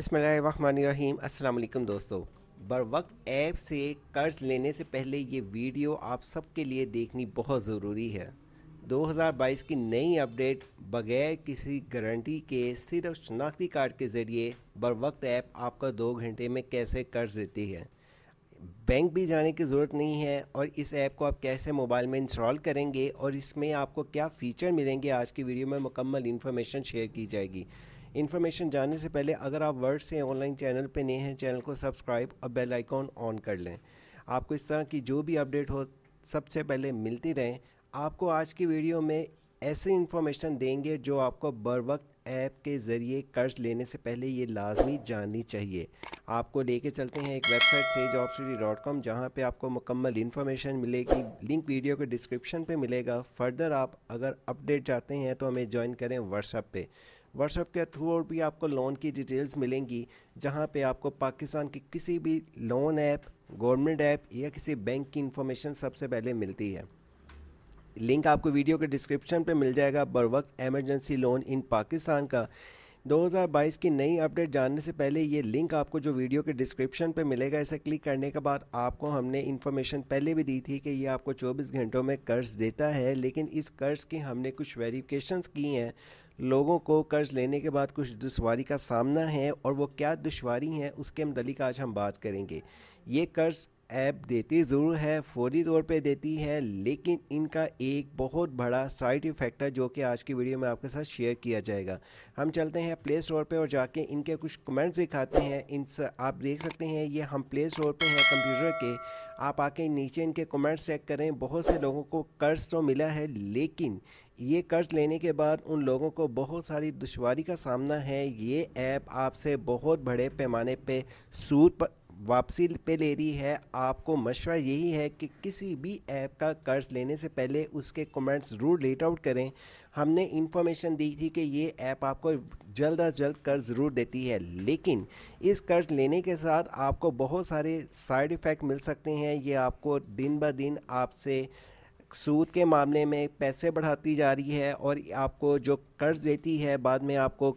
बसमीम अल्लाम दोस्तों बर वक्त ऐप से कर्ज़ लेने से पहले ये वीडियो आप सबके लिए देखनी बहुत ज़रूरी है 2022 की नई अपडेट बगैर किसी गारंटी के सिर्फ शनाख्ती कार्ड के ज़रिए बर वक्त ऐप आपका दो घंटे में कैसे कर्ज़ देती है बैंक भी जाने की ज़रूरत नहीं है और इस ऐप को आप कैसे मोबाइल में इंस्टॉल करेंगे और इसमें आपको क्या फ़ीचर मिलेंगे आज की वीडियो में मुकम्मल इन्फॉर्मेशन शेयर की जाएगी इन्फॉर्मेशन जानने से पहले अगर आप वर्ड से ऑनलाइन चैनल पे नए हैं चैनल को सब्सक्राइब और बेल आइकॉन ऑन कर लें आपको इस तरह की जो भी अपडेट हो सबसे पहले मिलती रहें आपको आज की वीडियो में ऐसी इन्फॉर्मेशन देंगे जो आपको बर वक्त ऐप के ज़रिए कर्ज लेने से पहले ये लाजमी जाननी चाहिए आपको लेके चलते हैं एक वेबसाइट से जॉब स्टडी डॉट कॉम जहाँ पर आपको मुकम्मल इन्फॉर्मेशन मिलेगी लिंक वीडियो के डिस्क्रिप्शन पे मिलेगा फर्दर आप अगर अपडेट चाहते हैं तो हमें ज्वाइन करें व्हाट्सएप पे व्हाट्सएप के थ्रू और भी आपको लोन की डिटेल्स मिलेंगी जहाँ पे आपको पाकिस्तान की किसी भी लोन ऐप गवर्नमेंट ऐप या किसी बैंक की इन्फॉर्मेशन सबसे पहले मिलती है लिंक आपको वीडियो के डिस्क्रिप्शन पे मिल जाएगा बर वक्त एमरजेंसी लोन इन पाकिस्तान का 2022 की नई अपडेट जानने से पहले ये लिंक आपको जो वीडियो के डिस्क्रिप्शन पे मिलेगा इसे क्लिक करने के बाद आपको हमने इन्फॉर्मेशन पहले भी दी थी कि ये आपको 24 घंटों में कर्ज देता है लेकिन इस कर्ज की हमने कुछ वेरिफिकेशंस की हैं लोगों को कर्ज लेने के बाद कुछ दुशारी का सामना है और वो क्या दुशारी हैं उसके हमदली का आज हम बात करेंगे ये कर्ज़ ऐप देती ज़रूर है फौरी तौर पे देती है लेकिन इनका एक बहुत बड़ा साइड इफ़ेक्ट है जो कि आज की वीडियो में आपके साथ शेयर किया जाएगा हम चलते हैं प्ले स्टोर पर और जाके इनके कुछ कमेंट्स दिखाते हैं इन आप देख सकते हैं ये हम प्ले स्टोर पर हैं कंप्यूटर के आप आके नीचे इनके कमेंट्स चेक करें बहुत से लोगों को कर्ज तो मिला है लेकिन ये कर्ज लेने के बाद उन लोगों को बहुत सारी दुशारी का सामना है ये ऐप आपसे बहुत बड़े पैमाने पे सूद पर वापसी पे ले रही है आपको मशवरा यही है कि किसी भी ऐप का कर्ज़ लेने से पहले उसके कमेंट्स ज़रूर लेट आउट करें हमने इंफॉर्मेशन दी थी कि ये ऐप आपको जल्द अज जल्द कर्ज़ ज़रूर देती है लेकिन इस कर्ज़ लेने के साथ आपको बहुत सारे साइड इफ़ेक्ट मिल सकते हैं ये आपको दिन ब दिन आपसे सूद के मामले में पैसे बढ़ाती जा रही है और आपको जो कर्ज़ देती है बाद में आपको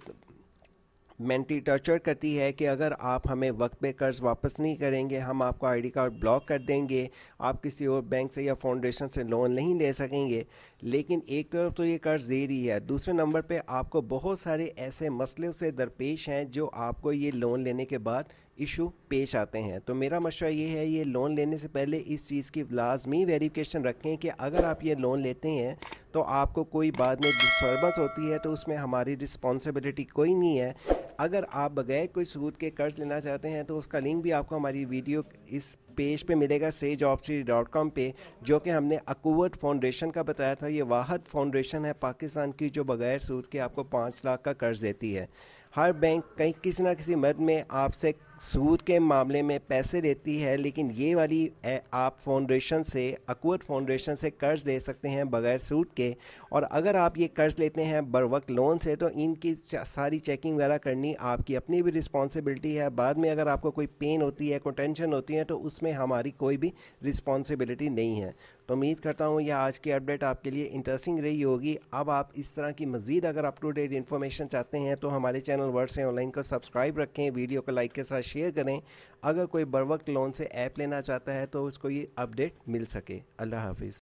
मेंटी टॉर्चर करती है कि अगर आप हमें वक्त पे कर्ज़ वापस नहीं करेंगे हम आपको आईडी कार्ड ब्लॉक कर देंगे आप किसी और बैंक से या फाउंडेशन से लोन नहीं ले सकेंगे लेकिन एक तरफ तो ये कर्ज़ दे रही है दूसरे नंबर पर आपको बहुत सारे ऐसे मसले से दरपेश हैं जो आपको ये लोन लेने के बाद इशू पेश आते हैं तो मेरा मशा ये है ये लोन लेने से पहले इस चीज़ की लाजमी वेरिफिकेशन रखें कि अगर आप ये लोन लेते हैं तो आपको कोई बाद में डिस्टर्बेंस होती है तो उसमें हमारी रिस्पॉन्सिबिलिटी कोई नहीं है अगर आप बगैर कोई सूद के कर्ज लेना चाहते हैं तो उसका लिंक भी आपको हमारी वीडियो इस पेज पे मिलेगा सेज ऑप्सी डॉट कॉम पर जो कि हमने अकूवत फाउंडेशन का बताया था ये वाहद फाउंडेशन है पाकिस्तान की जो बगैर सूद के आपको पाँच लाख का कर्ज देती है हर बैंक कहीं किसी ना किसी मद में आपसे सूद के मामले में पैसे देती है लेकिन ये वाली आप फाउंडेशन से अकूत फाउंडेशन से कर्ज़ ले सकते हैं बगैर सूद के और अगर आप ये कर्ज़ लेते हैं बर वक्त लोन से तो इनकी सारी चेकिंग वगैरह करनी आपकी अपनी भी रिस्पॉन्सिबिलिटी है बाद में अगर आपको कोई पेन होती है कोई टेंशन होती है तो उसमें इसमें हमारी कोई भी रिस्पॉन्सिबिलिटी नहीं है तो उम्मीद करता हूँ यह आज की अपडेट आपके लिए इंटरेस्टिंग रही होगी अब आप इस तरह की मज़ीद अगर अप टू डेट इन्फॉर्मेशन चाहते हैं तो हमारे चैनल वर्ड से ऑनलाइन को सब्सक्राइब रखें वीडियो को लाइक के साथ शेयर करें अगर कोई बर वक्त लोन से ऐप लेना चाहता है तो उसको ये अपडेट मिल सके अल्लाह हाफिज़